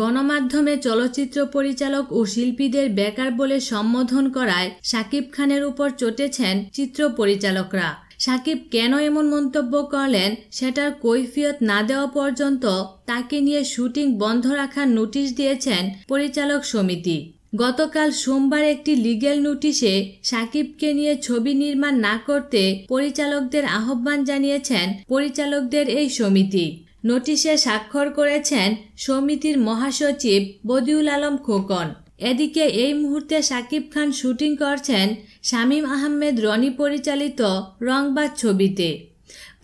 গণমাধ্যমে চলচ্চিত্র পরিচালক ও শিল্পীদের বেকার বলে সম্বোধন করায় সাকিব খানের উপর চটেছেন চিত্র পরিচালকরা সাকিব কেন এমন মন্তব্য করলেন সেটার কৈফিয়ত না দেওয়া পর্যন্ত তাকে নিয়ে শুটিং বন্ধ রাখার নোটিশ দিয়েছেন পরিচালক সমিতি গতকাল সোমবার একটি লিগেল নোটিশে সাকিবকে নিয়ে ছবি নির্মাণ না করতে পরিচালকদের আহ্বান জানিয়েছেন পরিচালকদের এই সমিতি নোটিশে স্বাক্ষর করেছেন সমিতির মহাসচিব বদিউল আলম খোকন এদিকে এই মুহূর্তে শাকিব খান শুটিং করছেন শামীম আহমেদ রনি পরিচালিত রংবাদ ছবিতে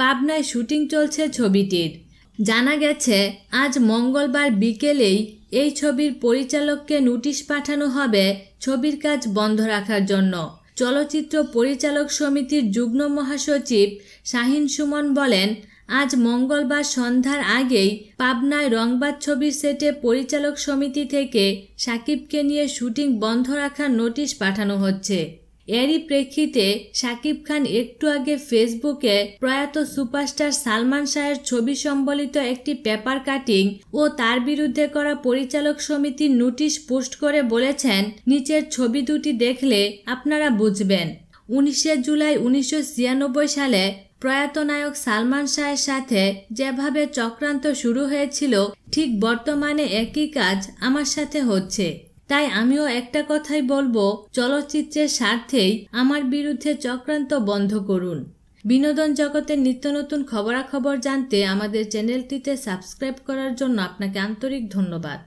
পাবনায় শুটিং চলছে ছবিটির জানা গেছে আজ মঙ্গলবার বিকেলেই এই ছবির পরিচালককে নোটিশ পাঠানো হবে ছবির কাজ বন্ধ রাখার জন্য চলচ্চিত্র পরিচালক সমিতির যুগ্ম মহাসচিব শাহিন সুমন বলেন আজ মঙ্গলবার সন্ধ্যার আগেই পাবনায় রংবাদ ছবির সেটে পরিচালক সমিতি থেকে সাকিবকে নিয়ে শুটিং বন্ধ রাখার নোটিশ পাঠানো হচ্ছে এরই প্রেক্ষিতে শাকিব খান একটু আগে ফেসবুকে প্রয়াত সুপারস্টার সালমান শাহের ছবি সম্বলিত একটি পেপার কাটিং ও তার বিরুদ্ধে করা পরিচালক সমিতির নোটিশ পোস্ট করে বলেছেন নিচের ছবি দুটি দেখলে আপনারা বুঝবেন উনিশে জুলাই উনিশশো সালে প্রয়াত নায়ক সালমান শাহের সাথে যেভাবে চক্রান্ত শুরু হয়েছিল ঠিক বর্তমানে একই কাজ আমার সাথে হচ্ছে তাই আমিও একটা কথাই বলবো চলচ্চিত্রের স্বার্থেই আমার বিরুদ্ধে চক্রান্ত বন্ধ করুন বিনোদন জগতের নিত্য নতুন খবরাখবর জানতে আমাদের চ্যানেলটিতে সাবস্ক্রাইব করার জন্য আপনাকে আন্তরিক ধন্যবাদ